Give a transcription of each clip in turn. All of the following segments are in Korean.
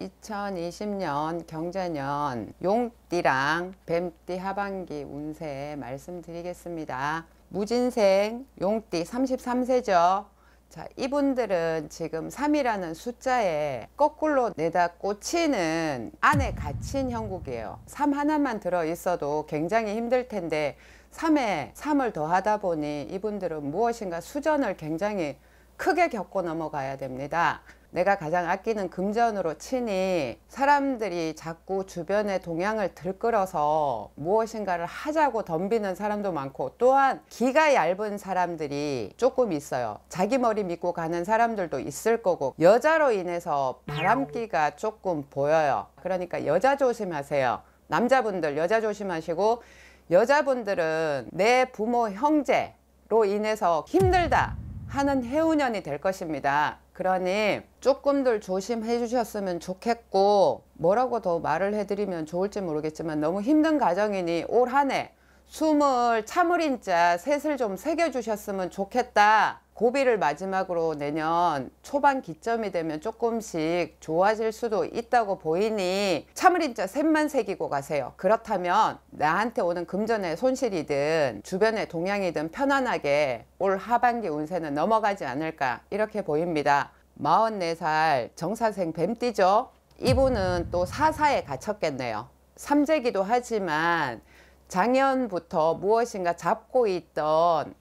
2020년 경자년 용띠랑 뱀띠 하반기 운세 말씀드리겠습니다. 무진생 용띠 33세죠. 자, 이분들은 지금 3이라는 숫자에 거꾸로 내다 꽂히는 안에 갇힌 형국이에요. 3 하나만 들어 있어도 굉장히 힘들 텐데 3에 3을 더하다 보니 이분들은 무엇인가 수전을 굉장히 크게 겪고 넘어가야 됩니다. 내가 가장 아끼는 금전으로 치니 사람들이 자꾸 주변의 동향을 들끓어서 무엇인가를 하자고 덤비는 사람도 많고 또한 기가 얇은 사람들이 조금 있어요 자기 머리 믿고 가는 사람들도 있을 거고 여자로 인해서 바람기가 조금 보여요 그러니까 여자 조심하세요 남자분들 여자 조심하시고 여자분들은 내 부모 형제로 인해서 힘들다 하는 해운년이 될 것입니다. 그러니 조금들 조심해 주셨으면 좋겠고 뭐라고 더 말을 해드리면 좋을지 모르겠지만 너무 힘든 가정이니 올 한 해 숨을 참을인 자 셋을 좀 새겨주셨으면 좋겠다. 고비를 마지막으로 내년 초반 기점이 되면 조금씩 좋아질 수도 있다고 보이니 참을인자 셋만 새기고 가세요. 그렇다면 나한테 오는 금전의 손실이든 주변의 동향이든 편안하게 올 하반기 운세는 넘어가지 않을까 이렇게 보입니다. 44살 정사생 뱀띠죠. 이분은 또 사사에 갇혔겠네요. 삼재기도 하지만 작년부터 무엇인가 잡고 있던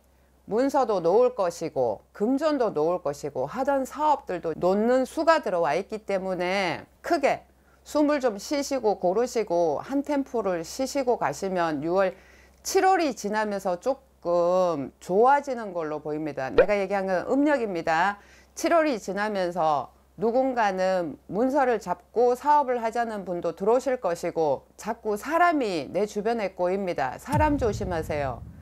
문서도 놓을 것이고 금전도 놓을 것이고 하던 사업들도 놓는 수가 들어와 있기 때문에 크게 숨을 좀 쉬시고 고르시고 한 템포를 쉬시고 가시면 6월 7월이 지나면서 조금 좋아지는 걸로 보입니다. 내가 얘기한 건 음력입니다. 7월이 지나면서 누군가는 문서를 잡고 사업을 하자는 분도 들어오실 것이고 자꾸 사람이 내 주변에 꼬입니다. 사람 조심하세요.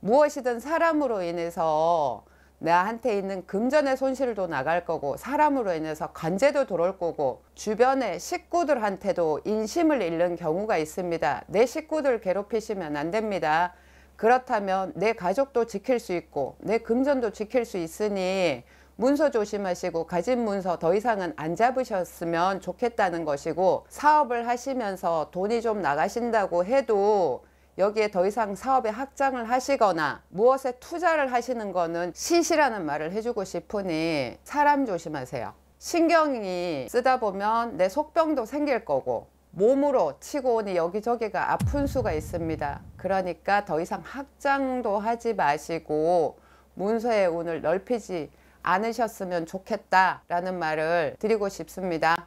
무엇이든 사람으로 인해서 나한테 있는 금전의 손실도 나갈 거고 사람으로 인해서 관제도 들어올 거고 주변의 식구들한테도 인심을 잃는 경우가 있습니다. 내 식구들 괴롭히시면 안 됩니다. 그렇다면 내 가족도 지킬 수 있고 내 금전도 지킬 수 있으니 문서 조심하시고 가진 문서 더 이상은 안 잡으셨으면 좋겠다는 것이고 사업을 하시면서 돈이 좀 나가신다고 해도 여기에 더 이상 사업에 확장을 하시거나 무엇에 투자를 하시는 거는 신시라는 말을 해주고 싶으니 사람 조심하세요. 신경이 쓰다 보면 내 속병도 생길 거고 몸으로 치고 오니 여기저기가 아픈 수가 있습니다. 그러니까 더 이상 확장도 하지 마시고 문서의 운을 넓히지 않으셨으면 좋겠다라는 말을 드리고 싶습니다.